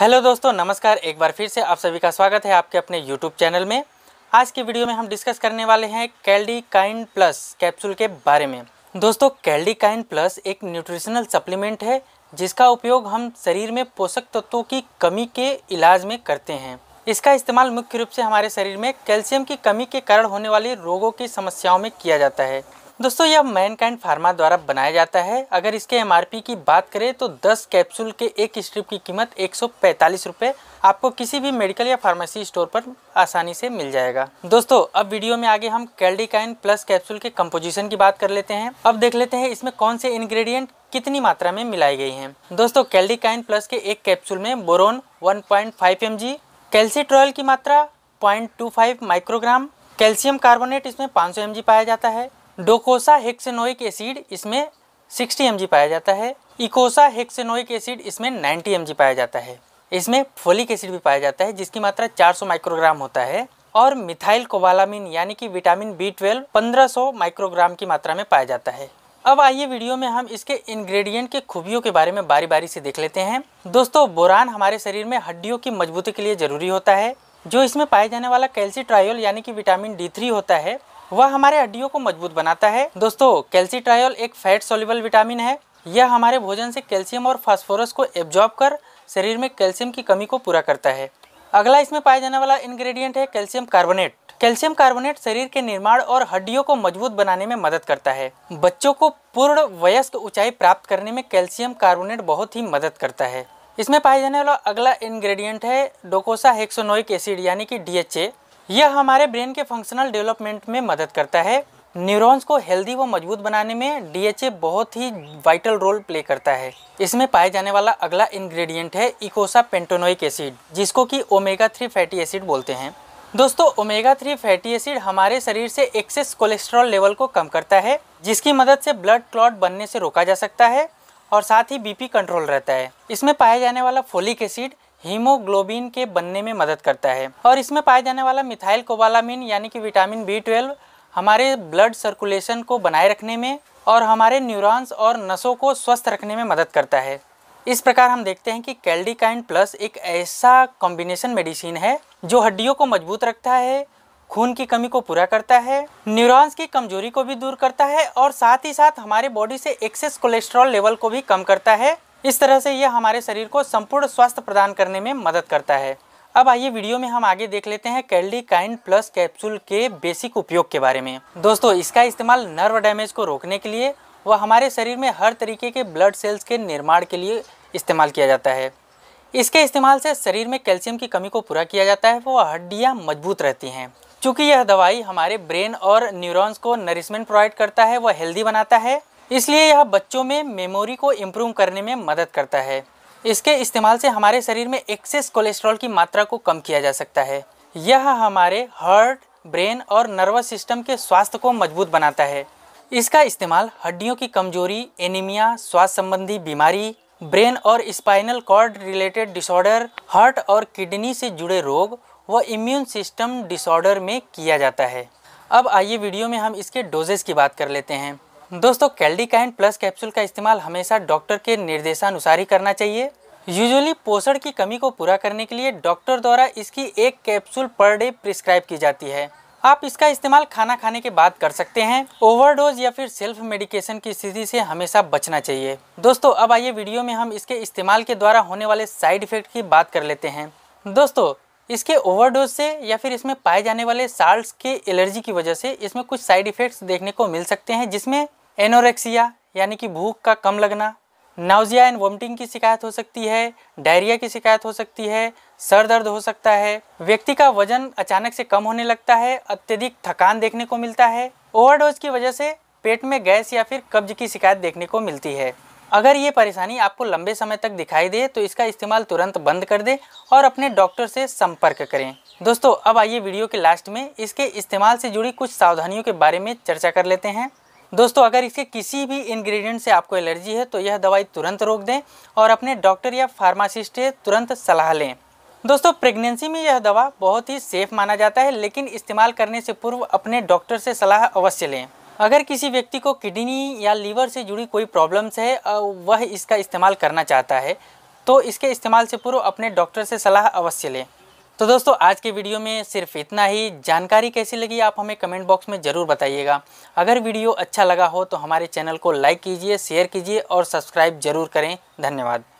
hello दोस्तों नमस्कार एक बार फिर से आप सभी का स्वागत है आपके अपने यूट्यूब चैनल में आज की वीडियो में हम डिस्कस करने वाले हैं कैल्डी काइन प्लस कैप्सूल के बारे में दोस्तों कैल्डी काइन प्लस एक न्यूट्रिशनल सप्लीमेंट है जिसका उपयोग हम शरीर में पोषक तत्वों की कमी के इलाज में करते हैं इसका इस्तेमाल मुख्य रूप से हमारे शरीर में कैल्शियम की कमी के कारण होने वाली रोगों की समस्याओं में किया जाता है दोस्तों यह मैनकाइंड फार्मा द्वारा बनाया जाता है अगर इसके एमआरपी की बात करें तो 10 कैप्सूल के एक स्ट्रिप की कीमत एक सौ आपको किसी भी मेडिकल या फार्मेसी स्टोर पर आसानी से मिल जाएगा दोस्तों अब वीडियो में आगे हम कैल्डिकाइन प्लस कैप्सूल के कम्पोजिशन की बात कर लेते हैं अब देख लेते हैं इसमें कौन से इन्ग्रीडियंट कितनी मात्रा में मिलाई गई है दोस्तों कैल्डिकाइन प्लस के एक कैप्सूल में बोरोन वन पॉइंट फाइव की मात्रा पॉइंट माइक्रोग्राम कैल्शियम कार्बोनेट इसमें 500 सौ पाया जाता है डोकोसा हेक्सेनोइक एसिड इसमें 60 एम पाया जाता है इकोसा हेक्सेनोइक एसिड इसमें 90 एम पाया जाता है इसमें फोलिक एसिड भी पाया जाता है जिसकी मात्रा 400 माइक्रोग्राम होता है और मिथाइल कोबालामिन यानी कि विटामिन बी ट्वेल्व पंद्रह माइक्रोग्राम की मात्रा में पाया जाता है अब आइए वीडियो में हम इसके इंग्रेडिएंट के खूबियों के बारे में बारी बारी से देख लेते हैं दोस्तों बोरान हमारे शरीर में हड्डियों की मजबूती के लिए ज़रूरी होता है जो इसमें पाया जाने वाला कैल्सी ट्रायल यानी कि विटामिन डी थ्री होता है वह हमारे हड्डियों को मजबूत बनाता है दोस्तों कैल्सीट्रायोल एक फैट सोल्यूबल विटामिन है यह हमारे भोजन से कैल्शियम और फास्फोरस को एब्जॉर्ब कर शरीर में कैल्शियम की कमी को पूरा करता है अगला इसमें पाया जाने वाला इंग्रेडिएंट है कैल्शियम कार्बोनेट कैल्शियम कार्बोनेट शरीर के निर्माण और हड्डियों को मजबूत बनाने में मदद करता है बच्चों को पूर्ण वयस्क ऊंचाई प्राप्त करने में कैल्शियम कार्बोनेट बहुत ही मदद करता है इसमें पाया जाने वाला अगला इंग्रेडिएंट है डोकोसा हेक्सोनोइक एसिड यानी कि डीएचए यह हमारे ब्रेन के फंक्शनल डेवलपमेंट में मदद करता है न्यूरॉन्स को हेल्दी व मजबूत बनाने में डीएचए बहुत ही वाइटल रोल प्ले करता है इसमें पाए जाने वाला अगला इंग्रेडिएंट है इकोसा पेंटोनोइक एसिड जिसको कि ओमेगा थ्री फैटी एसिड बोलते हैं दोस्तों ओमेगा थ्री फैटी एसिड हमारे शरीर से एक्सेस कोलेस्ट्रॉल लेवल को कम करता है जिसकी मदद से ब्लड क्लॉट बनने से रोका जा सकता है और साथ ही बीपी कंट्रोल रहता है इसमें पाया जाने वाला फोलिक एसिड हीमोग्लोबिन के बनने में मदद करता है और इसमें पाया जाने वाला मिथाइल कोबालामिन यानी कि विटामिन बी ट्वेल्व हमारे ब्लड सर्कुलेशन को बनाए रखने में और हमारे न्यूरॉन्स और नसों को स्वस्थ रखने में मदद करता है इस प्रकार हम देखते हैं कि कैल्डिकाइन प्लस एक ऐसा कॉम्बिनेशन मेडिसिन है जो हड्डियों को मजबूत रखता है खून की कमी को पूरा करता है न्यूरॉन्स की कमजोरी को भी दूर करता है और साथ ही साथ हमारे बॉडी से एक्सेस कोलेस्ट्रॉल लेवल को भी कम करता है इस तरह से यह हमारे शरीर को संपूर्ण स्वास्थ्य प्रदान करने में मदद करता है अब आइए वीडियो में हम आगे देख लेते हैं कैल्डी काइन प्लस कैप्सूल के बेसिक उपयोग के बारे में दोस्तों इसका इस्तेमाल नर्व डैमेज को रोकने के लिए व हमारे शरीर में हर तरीके के ब्लड सेल्स के निर्माण के लिए इस्तेमाल किया जाता है इसके इस्तेमाल से शरीर में कैल्शियम की कमी को पूरा किया जाता है वह हड्डियाँ मजबूत रहती हैं चूँकि यह दवाई हमारे ब्रेन और न्यूरॉन्स को नरिशमेंट प्रोवाइड करता है वह हेल्दी बनाता है इसलिए यह बच्चों में मेमोरी को इम्प्रूव करने में मदद करता है इसके इस्तेमाल से हमारे शरीर में एक्सेस कोलेस्ट्रॉल की मात्रा को कम किया जा सकता है यह हमारे हार्ट ब्रेन और नर्वस सिस्टम के स्वास्थ्य को मजबूत बनाता है इसका इस्तेमाल हड्डियों की कमजोरी एनीमिया स्वास्थ्य संबंधी बीमारी ब्रेन और spinal cord related disorder heart और किडनी से जुड़े रोग व इम्यून सिस्टम डिसऑर्डर में किया जाता है अब आइए वीडियो में हम इसके डोजेस की बात कर लेते हैं दोस्तों कैल्डिकाइन प्लस कैप्सूल का इस्तेमाल हमेशा डॉक्टर के निर्देशानुसार ही करना चाहिए यूजुअली पोषण की कमी को पूरा करने के लिए डॉक्टर द्वारा इसकी एक कैप्सूल पर डे प्रिस्क्राइब की जाती है आप इसका इस्तेमाल खाना खाने के बाद कर सकते हैं ओवरडोज या फिर सेल्फ मेडिकेशन की स्थिति से हमेशा बचना चाहिए दोस्तों अब आइए वीडियो में हम इसके इस्तेमाल के द्वारा होने वाले साइड इफेक्ट की बात कर लेते हैं दोस्तों इसके ओवरडोज से या फिर इसमें पाए जाने वाले साल्ट के एलर्जी की वजह से इसमें कुछ साइड इफ़ेक्ट्स देखने को मिल सकते हैं जिसमें एनोरेक्सिया यानी कि भूख का कम लगना नाउजिया एंड वॉमिटिंग की शिकायत हो सकती है डायरिया की शिकायत हो सकती है सर दर्द हो सकता है व्यक्ति का वजन अचानक से कम होने लगता है अत्यधिक थकान देखने को मिलता है ओवरडोज की वजह से पेट में गैस या फिर कब्ज की शिकायत देखने को मिलती है अगर ये परेशानी आपको लंबे समय तक दिखाई दे तो इसका इस्तेमाल तुरंत बंद कर दें और अपने डॉक्टर से संपर्क करें दोस्तों अब आइए वीडियो के लास्ट में इसके इस्तेमाल से जुड़ी कुछ सावधानियों के बारे में चर्चा कर लेते हैं दोस्तों अगर इसके किसी भी इंग्रेडिएंट से आपको एलर्जी है तो यह दवाई तुरंत रोक दें और अपने डॉक्टर या फार्मासिस्ट से तुरंत सलाह लें दोस्तों प्रेगनेंसी में यह दवा बहुत ही सेफ माना जाता है लेकिन इस्तेमाल करने से पूर्व अपने डॉक्टर से सलाह अवश्य लें अगर किसी व्यक्ति को किडनी या लीवर से जुड़ी कोई प्रॉब्लम्स है वह इसका इस्तेमाल करना चाहता है तो इसके इस्तेमाल से पूर्व अपने डॉक्टर से सलाह अवश्य लें तो दोस्तों आज के वीडियो में सिर्फ इतना ही जानकारी कैसी लगी आप हमें कमेंट बॉक्स में ज़रूर बताइएगा अगर वीडियो अच्छा लगा हो तो हमारे चैनल को लाइक कीजिए शेयर कीजिए और सब्सक्राइब जरूर करें धन्यवाद